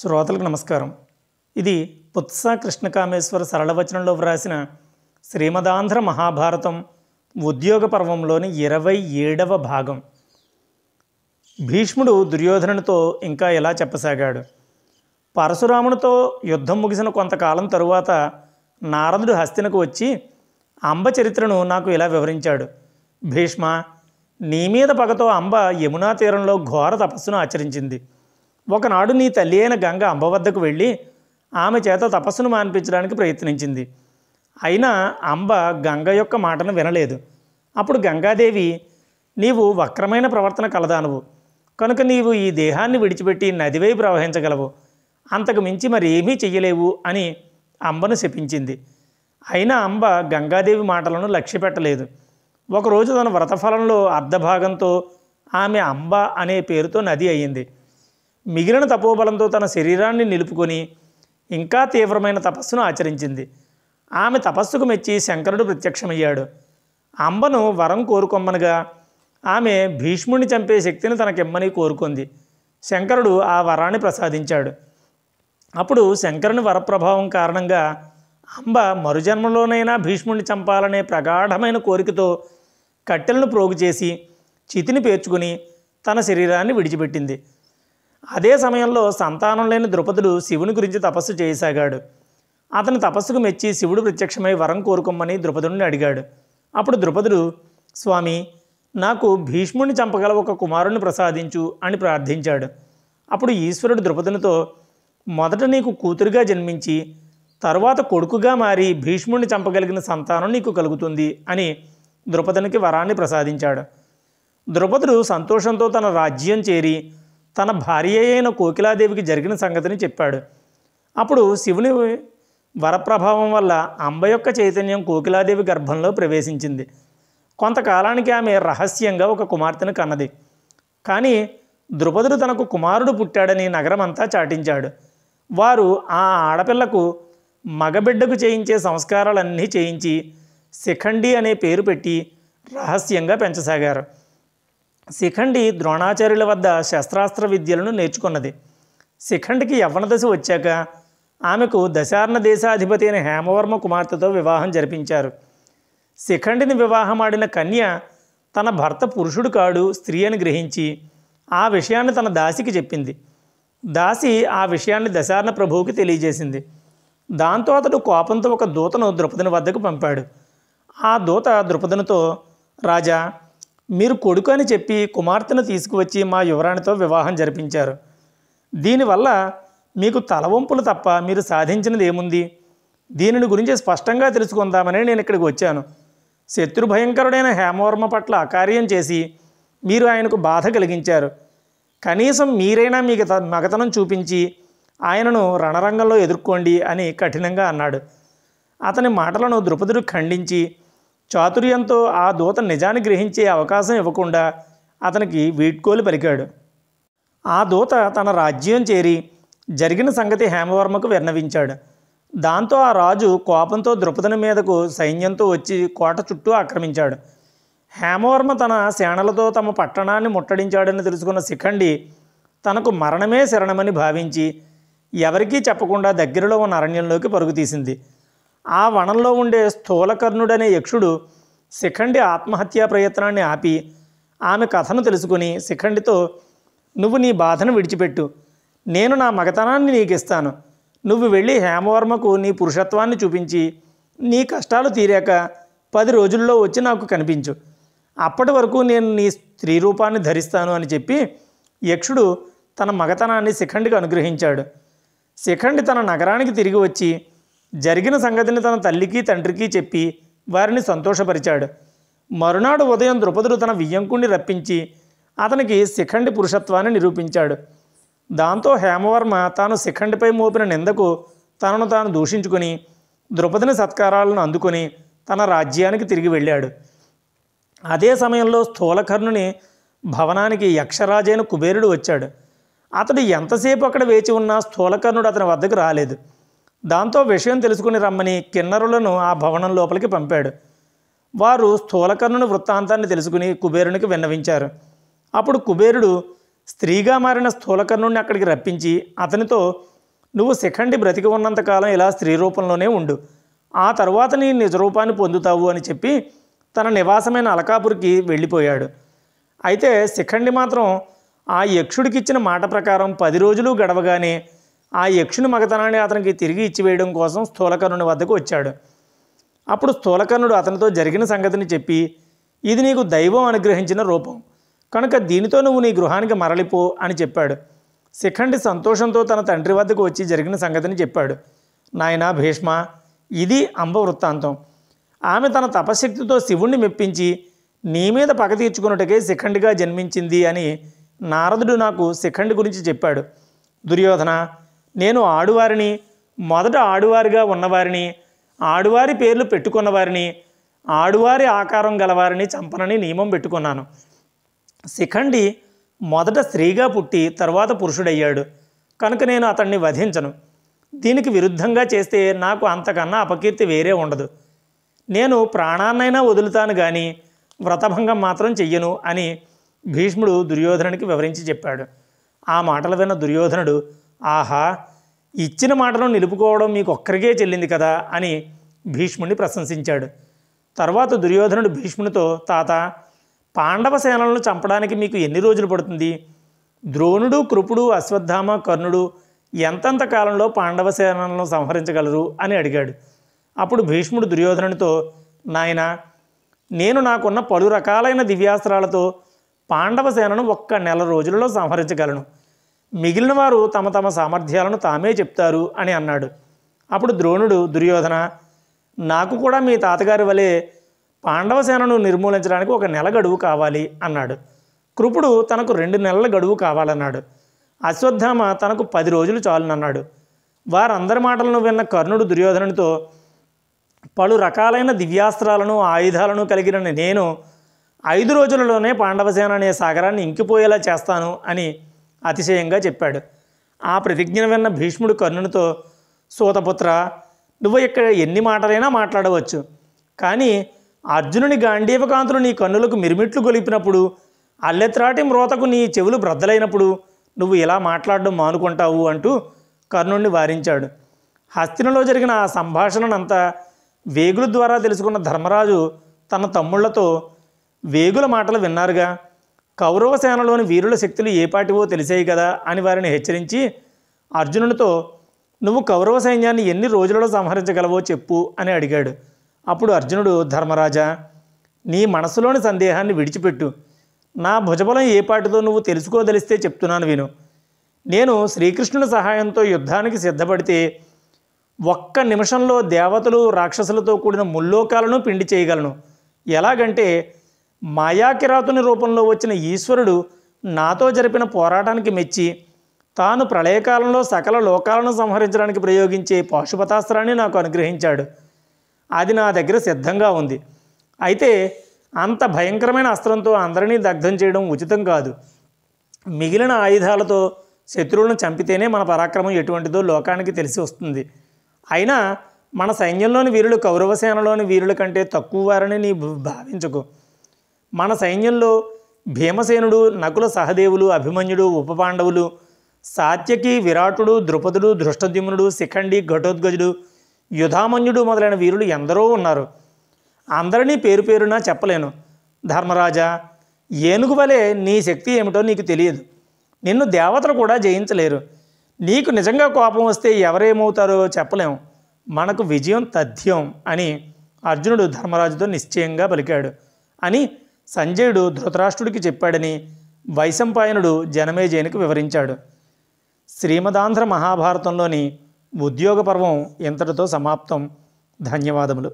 శ్రోతలకు నమస్కారం ఇది పుత్స కృష్ణకామేశ్వర సరళవచనంలో వ్రాసిన శ్రీమదాంధ్ర మహాభారతం ఉద్యోగ పర్వంలోని ఇరవై ఏడవ భాగం భీష్ముడు దుర్యోధనునితో ఇంకా ఇలా చెప్పసాగాడు పరశురామునితో యుద్ధం ముగిసిన కొంతకాలం తరువాత నారదుడు హస్తినకు వచ్చి అంబ చరిత్రను నాకు ఇలా వివరించాడు భీష్మ నీ మీద పగతో అంబ యమునా తీరంలో ఘోర తపస్సును ఆచరించింది ఒకనాడు నీ తల్లి అయిన గంగ అంబ వద్దకు వెళ్ళి ఆమె చేత తపస్సును మాన్పించడానికి ప్రయత్నించింది అయినా అంబ గంగ యొక్క మాటను వినలేదు అప్పుడు గంగాదేవి నీవు వక్రమైన ప్రవర్తన కలదానువు కనుక నీవు ఈ దేహాన్ని విడిచిపెట్టి నదివై ప్రవహించగలవు అంతకు మించి మరి ఏమీ చెయ్యలేవు అని అంబను శపించింది అయినా అంబ గంగాదేవి మాటలను లక్ష్యపెట్టలేదు ఒకరోజు తన వ్రతఫలంలో అర్ధభాగంతో ఆమె అంబ అనే పేరుతో నది అయ్యింది మిగిలిన తపోబలంతో తన శరీరాన్ని నిలుపుకొని ఇంకా తీవ్రమైన తపస్సును ఆచరించింది ఆమె తపస్సుకు మెచ్చి శంకరుడు ప్రత్యక్షమయ్యాడు అంబను వరం కోరుకొమ్మనగా ఆమె భీష్ముడిని చంపే శక్తిని తనకిమ్మని కోరుకుంది శంకరుడు ఆ వరాన్ని ప్రసాదించాడు అప్పుడు శంకరుని వరప్రభావం కారణంగా అంబ మరుజన్మలోనైనా భీష్ముడిని చంపాలనే ప్రగాఢమైన కోరికతో కట్టెలను ప్రోగు చేసి చితిని పేర్చుకుని తన శరీరాన్ని విడిచిపెట్టింది అదే సమయంలో సంతానం లేని ద్రుపదుడు శివుని గురించి తపస్సు చేయసాగాడు అతని తపస్సుకు మెచ్చి శివుడు ప్రత్యక్షమై వరం కోరుకోమని ద్రుపదుడిని అడిగాడు అప్పుడు ద్రుపదుడు స్వామి నాకు భీష్ముడిని చంపగల ఒక కుమారుణ్ణి ప్రసాదించు అని ప్రార్థించాడు అప్పుడు ఈశ్వరుడు ద్రుపదునితో మొదట నీకు కూతురుగా జన్మించి తరువాత కొడుకుగా మారి భీష్ముడిని చంపగలిగిన సంతానం నీకు కలుగుతుంది అని ద్రుపదునికి వరాన్ని ప్రసాదించాడు ద్రుపదుడు సంతోషంతో తన రాజ్యం చేరి తన భార్య అయిన కోకిలాదేవికి జరిగిన సంగతిని చెప్పాడు అప్పుడు శివుని వరప్రభావం వల్ల అంబ యొక్క చైతన్యం కోకిలాదేవి గర్భంలో ప్రవేశించింది కొంతకాలానికి ఆమె రహస్యంగా ఒక కుమార్తెను కన్నది కానీ ద్రుపదుడు తనకు కుమారుడు పుట్టాడని నగరమంతా చాటించాడు వారు ఆ ఆడపిల్లకు మగబిడ్డకు చేయించే సంస్కారాలన్నీ చేయించి శిఖండి అనే పేరు పెట్టి రహస్యంగా పెంచసాగారు శిఖండి ద్రోణాచార్యుల వద్ద శస్త్రాస్త్ర విద్యలను నేర్చుకున్నది శిఖండికి యవ్వన దశ వచ్చాక ఆమెకు దశార్ణ దేశాధిపతి అయిన హేమవర్మ కుమార్తెతో వివాహం జరిపించారు శిఖండిని వివాహమాడిన కన్య తన భర్త పురుషుడు కాడు స్త్రీ అని గ్రహించి ఆ విషయాన్ని తన దాసికి చెప్పింది దాసి ఆ విషయాన్ని దశార్ణ ప్రభువుకి తెలియజేసింది దాంతో అతడు కోపంతో ఒక దూతను ద్రుపదుని వద్దకు పంపాడు ఆ దూత ద్రుపదునితో రాజా మీరు కొడుకు అని చెప్పి కుమార్తెను తీసుకువచ్చి మా యువరాణితో వివాహం జరిపించారు దీనివల్ల మీకు తలవంపులు తప్ప మీరు సాధించినది ఏముంది దీనిని గురించి స్పష్టంగా తెలుసుకుందామని నేను ఇక్కడికి వచ్చాను శత్రు భయంకరుడైన హేమవర్మ పట్ల అకార్యం చేసి మీరు ఆయనకు బాధ కలిగించారు కనీసం మీరైనా మీకు మగతనం చూపించి ఆయనను రణరంగంలో ఎదుర్కోండి అని కఠినంగా అన్నాడు అతని మాటలను ద్రుపదుడు ఖండించి చాతుర్యంతో ఆ దూత నిజాన్ని గ్రహించే అవకాశం ఇవ్వకుండా అతనికి వీడ్కోలు పలికాడు ఆ దూత తన రాజ్యం చేరి జరిగిన సంగతి హేమవర్మకు విన్నవించాడు దాంతో ఆ రాజు కోపంతో ద్రుపదుని మీదకు సైన్యంతో వచ్చి కోట చుట్టూ ఆక్రమించాడు హేమవర్మ తన సేనలతో తమ పట్టణాన్ని ముట్టడించాడని తెలుసుకున్న శిఖండి తనకు మరణమే శరణమని భావించి ఎవరికీ చెప్పకుండా దగ్గరలో ఉన్న అరణ్యంలోకి పరుగుతీసింది ఆ వనంలో ఉండే స్థూలకర్ణుడనే యక్షుడు శిఖండి ఆత్మహత్యా ప్రయత్నాన్ని ఆపి ఆమె కథను తెలుసుకుని శిఖండితో నువ్వు నీ బాధను విడిచిపెట్టు నేను నా మగతనాన్ని నీకు ఇస్తాను నువ్వు వెళ్ళి హేమవర్మకు నీ పురుషత్వాన్ని చూపించి నీ కష్టాలు తీరాక పది రోజుల్లో వచ్చి నాకు కనిపించు అప్పటి వరకు నేను నీ స్త్రీ రూపాన్ని ధరిస్తాను అని చెప్పి యక్షుడు తన మగతనాన్ని శిఖండికి అనుగ్రహించాడు శిఖండి తన నగరానికి తిరిగి వచ్చి జరిగిన సంగతిని తన తల్లికి తండ్రికి చెప్పి వారిని సంతోషపరిచాడు మరునాడు ఉదయం ద్రుపదుడు తన వియ్యంకుణ్ణి రప్పించి అతనికి శిఖండి పురుషత్వాన్ని నిరూపించాడు దాంతో హేమవర్మ తాను శిఖండిపై మోపిన నిందకు తనను తాను దూషించుకుని ద్రుపదిని సత్కారాలను అందుకొని తన రాజ్యానికి తిరిగి వెళ్ళాడు అదే సమయంలో స్థూలకర్ణుని భవనానికి యక్షరాజైన కుబేరుడు వచ్చాడు అతడు ఎంతసేపు అక్కడ వేచి ఉన్నా స్థూలకర్ణుడు అతని వద్దకు రాలేదు దాంతో విషయం తెలుసుకుని రమ్మని కిన్నరులను ఆ భవనం లోపలికి పంపాడు వారు స్థూలకర్ణుని వృత్తాంతాన్ని తెలుసుకుని కుబేరునికి విన్నవించారు అప్పుడు కుబేరుడు స్త్రీగా మారిన స్థూలకర్ణుడిని అక్కడికి రప్పించి అతనితో నువ్వు శిఖండి బ్రతికి ఉన్నంతకాలం ఇలా స్త్రీ రూపంలోనే ఉండు ఆ తర్వాత నీ నిజరూపాన్ని పొందుతావు అని చెప్పి తన నివాసమైన అలకాపురికి వెళ్ళిపోయాడు అయితే శిఖండి మాత్రం ఆ యక్షుడికిచ్చిన మాట ప్రకారం పది రోజులు గడవగానే ఆ యక్షుని మగతనాన్ని అతనికి తిరిగి ఇచ్చివేయడం కోసం స్థూలకర్ణుని వద్దకు వచ్చాడు అప్పుడు స్థూలకర్ణుడు అతనితో జరిగిన సంగతిని చెప్పి ఇది నీకు దైవం అనుగ్రహించిన రూపం కనుక దీనితో నువ్వు నీ గృహానికి మరలిపో అని చెప్పాడు శిఖండి సంతోషంతో తన తండ్రి వద్దకు వచ్చి జరిగిన సంగతిని చెప్పాడు నాయన భీష్మ ఇది అంబ వృత్తాంతం ఆమె తన తపశక్తితో శివుణ్ణి మెప్పించి నీ మీద పగ తీర్చుకున్నట్టుకే శిఖండిగా జన్మించింది అని నారదుడు నాకు శిఖండి గురించి చెప్పాడు దుర్యోధన నేను ఆడువారిని మొదట ఆడువారిగా ఉన్నవారిని ఆడువారి పేర్లు పెట్టుకున్నవారిని ఆడువారి ఆకారం గలవారిని చంపనని నియమం పెట్టుకున్నాను శిఖండి మొదట స్త్రీగా పుట్టి తర్వాత పురుషుడయ్యాడు కనుక నేను అతన్ని వధించను దీనికి విరుద్ధంగా చేస్తే నాకు అంతకన్నా అపకీర్తి వేరే ఉండదు నేను ప్రాణాన్నైనా వదులుతాను కానీ వ్రతభంగం మాత్రం చెయ్యను అని భీష్ముడు దుర్యోధనుడికి వివరించి చెప్పాడు ఆ మాటలు విన్న దుర్యోధనుడు ఆహా ఇచ్చిన మాటను నిలుపుకోవడం మీకు ఒక్కరికే చెల్లింది కదా అని భీష్ముడిని ప్రశంసించాడు తర్వాత దుర్యోధనుడు భీష్మునితో తాత పాండవ సేనలను చంపడానికి మీకు ఎన్ని రోజులు పడుతుంది ద్రోణుడు కృపుడు అశ్వత్థామ కర్ణుడు ఎంతంత కాలంలో పాండవ సేనలను సంహరించగలరు అని అడిగాడు అప్పుడు భీష్ముడు దుర్యోధనునితో నాయన నేను నాకున్న పలు రకాలైన దివ్యాస్త్రాలతో పాండవ సేనను ఒక్క నెల రోజులలో సంహరించగలను మిగిలిన వారు తమ తమ సామర్థ్యాలను తామే చెప్తారు అని అన్నాడు అప్పుడు ద్రోణుడు దుర్యోధన నాకు కూడా మీ తాతగారి వలె పాండవసేనను నిర్మూలించడానికి ఒక నెల గడువు కావాలి అన్నాడు కృపుడు తనకు రెండు నెలల గడువు కావాలన్నాడు అశ్వత్థామ తనకు పది రోజులు చాలునన్నాడు వారందరి మాటలను విన్న కర్ణుడు దుర్యోధనుడితో పలు రకాలైన దివ్యాస్త్రాలను ఆయుధాలను కలిగిన నేను ఐదు రోజులలోనే పాండవసేన అనే సాగరాన్ని ఇంకిపోయేలా చేస్తాను అని అతిశయంగా చెప్పాడు ఆ ప్రతిజ్ఞ విన్న భీష్ముడు కర్ణునితో సూతపుత్ర నువ్వు ఇక్కడ ఎన్ని మాటలైనా మాట్లాడవచ్చు కానీ అర్జునుని గాంధీవకాంతులు నీ కన్నులకు మిరుమిట్లు గొలిపినప్పుడు అల్లెత్రాటి మ్రోతకు నీ చెవులు బ్రద్దలైనప్పుడు నువ్వు ఇలా మాట్లాడడం మానుకుంటావు అంటూ కర్ణుణ్ణి వారించాడు హస్తినలో జరిగిన ఆ సంభాషణనంతా వేగుల ద్వారా తెలుసుకున్న ధర్మరాజు తన తమ్ముళ్లతో వేగుల మాటలు విన్నారుగా కౌరవ సేనలోని వీరుల శక్తులు ఏపాటివో తెలిసాయి కదా అని వారిని హెచ్చరించి అర్జునునితో నువ్వు కౌరవ సైన్యాన్ని ఎన్ని రోజులలో సంహరించగలవో చెప్పు అని అడిగాడు అప్పుడు అర్జునుడు ధర్మరాజా నీ మనసులోని సందేహాన్ని విడిచిపెట్టు నా భుజబలం ఏపాటిదో నువ్వు తెలుసుకోదలిస్తే చెప్తున్నాను విను నేను శ్రీకృష్ణుని సహాయంతో యుద్ధానికి సిద్ధపడితే ఒక్క నిమిషంలో దేవతలు రాక్షసులతో కూడిన ముల్లోకాలను పిండి చేయగలను ఎలాగంటే మాయాకిరాతుని రూపంలో వచ్చిన ఈశ్వరుడు నాతో జరిపిన పోరాటానికి మెచ్చి తాను ప్రళయకాలంలో సకల లోకాలను సంహరించడానికి ప్రయోగించే పాశుపతాస్త్రాన్ని నాకు అనుగ్రహించాడు అది నా దగ్గర సిద్ధంగా ఉంది అయితే అంత భయంకరమైన అస్త్రంతో అందరినీ దగ్ధం చేయడం ఉచితం కాదు మిగిలిన ఆయుధాలతో శత్రువులను చంపితేనే మన పరాక్రమం ఎటువంటిదో లోకానికి తెలిసి వస్తుంది అయినా మన సైన్యంలోని వీరులు కౌరవసేనలోని వీరుల కంటే తక్కువ వారని నీ భావించకు మన సైన్యంలో భీమసేనుడు నకుల సహదేవులు అభిమన్యుడు ఉపపాండవులు సాత్యకి విరాటుడు ద్రుపదుడు దృష్టద్యుమ్నుడు శిఖండి ఘటోద్గజుడు యుధామన్యుడు మొదలైన వీరులు ఎందరో ఉన్నారు అందరినీ పేరు పేరున చెప్పలేను ధర్మరాజా ఏనుగు వలె నీ శక్తి ఏమిటో నీకు తెలియదు నిన్ను దేవతలు కూడా జయించలేరు నీకు నిజంగా కోపం వస్తే ఎవరేమవుతారో చెప్పలేం మనకు విజయం తథ్యం అని అర్జునుడు ధర్మరాజుతో నిశ్చయంగా పలికాడు అని సంజయుడు ధృతరాష్ట్రుడికి చెప్పాడని వైశంపాయనుడు జనమేజయనికి వివరించాడు శ్రీమదాంధ్ర మహాభారతంలోని ఉద్యోగ పర్వం ఇంతటితో సమాప్తం ధన్యవాదములు